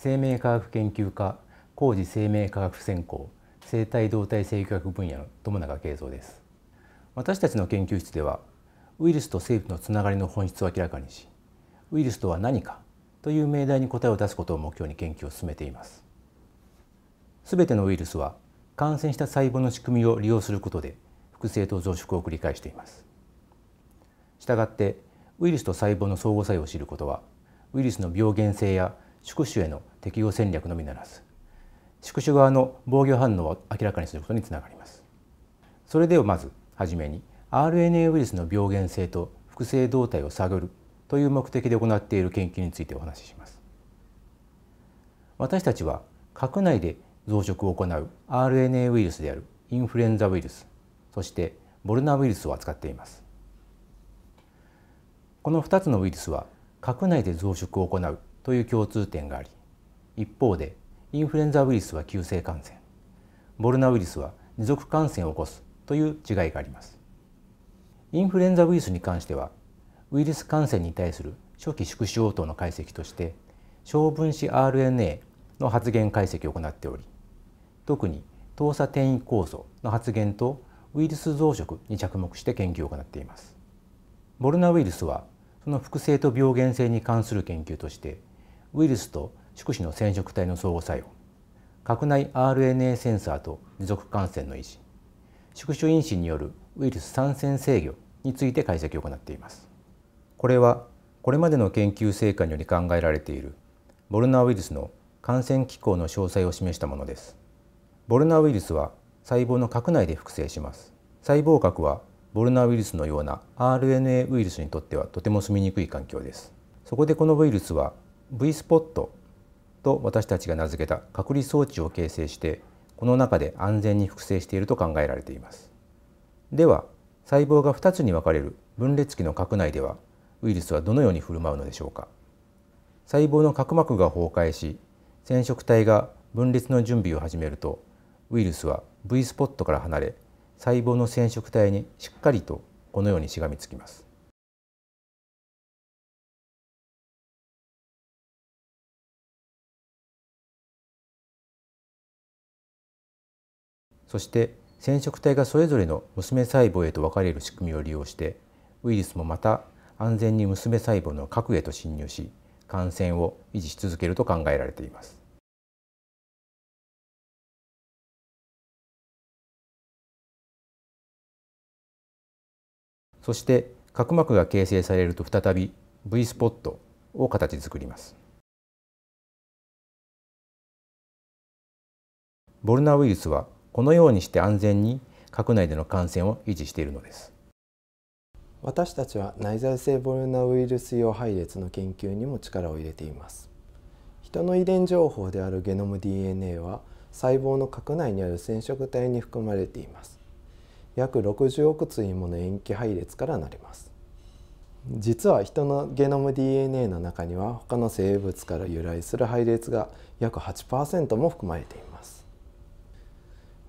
生命科学研究科工事生命科学専攻生体動態生育学分野の友永慶三です私たちの研究室ではウイルスと生物のつながりの本質を明らかにしウイルスとは何かという命題に答えを出すことを目標に研究を進めていますすべてのウイルスは感染した細胞の仕組みを利用することで複製と増殖を繰り返していますしたがってウイルスと細胞の相互作用を知ることはウイルスの病原性や宿主への適応戦略のみならず宿主側の防御反応を明らかにすることにつながります。それではまずはじめに RNA ウイルスの病原性と複製動態を探るという目的で行っている研究についてお話しします。私たちは核内で増殖を行う RNA ウイルスであるインフルエンザウイルスそしてボルナウイルスを扱っていますこの2つのウイルスは核内で増殖を行うという共通点があり一方でインフルエンザウイルスは急性感染ボルナウイルスは持続感染を起こすという違いがありますインフルエンザウイルスに関してはウイルス感染に対する初期縮小等の解析として小分子 RNA の発現解析を行っており特に糖鎖転移酵素の発現とウイルス増殖に着目して研究を行っていますボルナウイルスはその複製と病原性に関する研究としてウイルスと宿主の染色体の相互作用核内 RNA センサーと持続感染の維持宿主因子によるウイルス参戦制御について解析を行っていますこれはこれまでの研究成果により考えられているボルナーウイルスの感染機構の詳細を示したものですボルナーウイルスは細胞の核内で複製します細胞核はボルナーウイルスのような RNA ウイルスにとってはとても住みにくい環境ですそこでこのウイルスは V スポットと私たちが名付けた隔離装置を形成してこの中で安全に複製していると考えられていますでは細胞が2つに分かれる分裂期の核内ではウイルスはどのように振る舞うのでしょうか細胞の角膜が崩壊し染色体が分裂の準備を始めるとウイルスは V スポットから離れ細胞の染色体にしっかりとこのようにしがみつきますそして染色体がそれぞれの娘細胞へと分かれる仕組みを利用してウイルスもまた安全に娘細胞の核へと侵入し感染を維持し続けると考えられています。そして角膜が形成されると再び V スポットを形作ります。ボルナウイルスはこのようにして安全に閣内での感染を維持しているのです私たちは内在性ボルナウイルス用配列の研究にも力を入れています人の遺伝情報であるゲノム DNA は細胞の核内にある染色体に含まれています約60億対もの塩基配列からなります実は人のゲノム DNA の中には他の生物から由来する配列が約8%も含まれています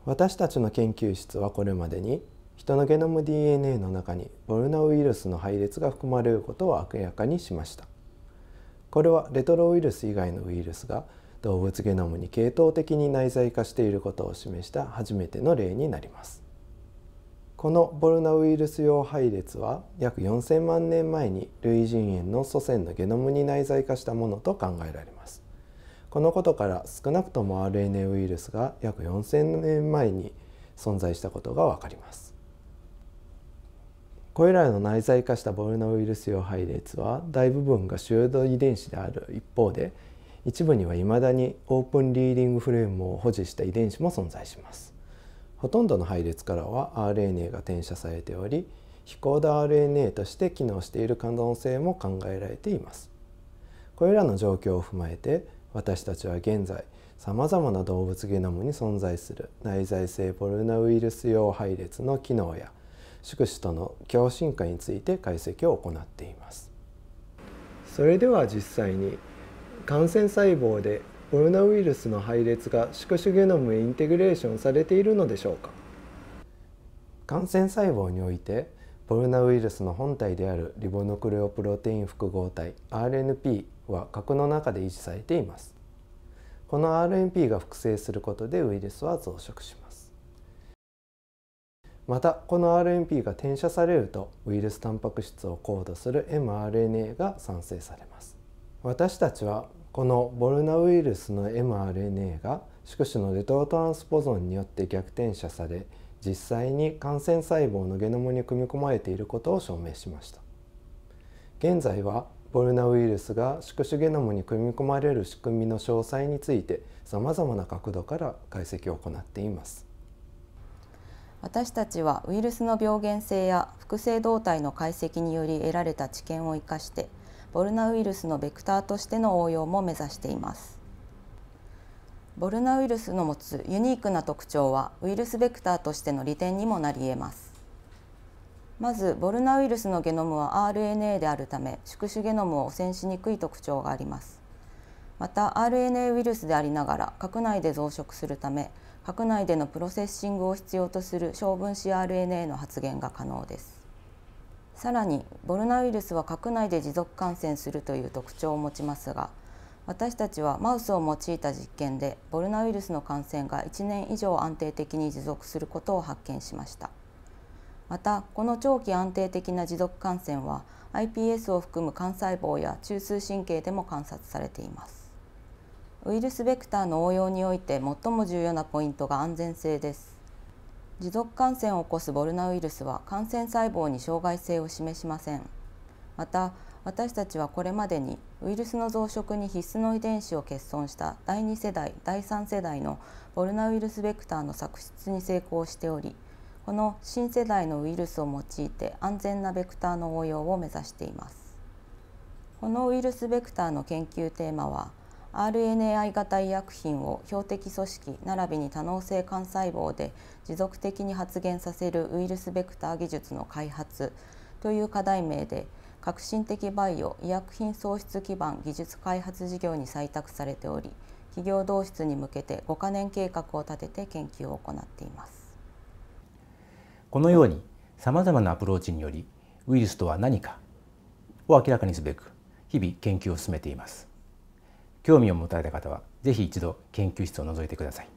私たちの研究室はこれまでに人のゲノム DNA の中にボルナウイルスの配列が含まれることを明らかにしましたこれはレトロウイルス以外のウイルスが動物ゲノムに系統的に内在化していることを示した初めての例になりますこのボルナウイルス用配列は約4000万年前に類人猿の祖先のゲノムに内在化したものと考えられますこのことから少なくとも RNA ウイルスが約4,000年前に存在したことが分かります。これらの内在化したボルノウイルス用配列は大部分が集団遺伝子である一方で一部にはいまだにオープンリーディングフレームを保持した遺伝子も存在します。ほとんどの配列からは RNA が転写されており非コード RNA として機能している可能性も考えられています。これらの状況を踏まえて私たちは現在さまざまな動物ゲノムに存在する内在性ポルナウイルス用配列の機能や宿主との共進化について解析を行っていますそれでは実際に感染細胞でポルナウイルスの配列が宿主ゲノムへインテグレーションされているのでしょうか感染細胞においてポルナウイルスの本体であるリボノクレオプロテイン複合体 RNP は核の中で維持されていますこの RNP が複製することでウイルスは増殖しますまたこの RNP が転写されるとウイルスタンパク質をコードする mRNA が産生されます私たちはこのボルナウイルスの mRNA が宿主のレトロトランスポゾンによって逆転写され実際に感染細胞のゲノムに組み込まれていることを証明しました現在はボルナウイルスが宿主ゲノムに組み込まれる仕組みの詳細についてさまざまな角度から解析を行っています私たちはウイルスの病原性や複製動態の解析により得られた知見を生かしてボルナウイルスのベクターとしての応用も目指していますボルナウイルスの持つユニークな特徴はウイルスベクターとしての利点にもなり得ますまずボルナウイルスのゲノムは RNA であるため宿主ゲノムを汚染しにくい特徴がありますまた RNA ウイルスでありながら核内で増殖するため核内でのプロセッシングを必要とする小分子 RNA の発現が可能ですさらにボルナウイルスは核内で持続感染するという特徴を持ちますが私たちはマウスを用いた実験でボルナウイルスの感染が1年以上安定的に持続することを発見しましたまたこの長期安定的な持続感染は iPS を含む幹細胞や中枢神経でも観察されていますウイルスベクターの応用において最も重要なポイントが安全性です持続感染を起こすボルナウイルスは感染細胞に障害性を示しませんまた私たちはこれまでにウイルスの増殖に必須の遺伝子を欠損した第2世代第3世代のボルナウイルスベクターの作出に成功しておりこの新世代のウイルスを用いて安全なベクターの応用を目指していますこのウイルスベクターの研究テーマは RNAi 型医薬品を標的組織並びに多能性幹細胞で持続的に発現させるウイルスベクター技術の開発という課題名で革新的バイオ医薬品創出基盤技術開発事業に採択されており企業同室に向けて5カ年計画を立てて研究を行っています。このようにさまざまなアプローチによりウイルスとは何かを明らかにすべく日々研究を進めています興味を持たれた方はぜひ一度研究室を覗いてください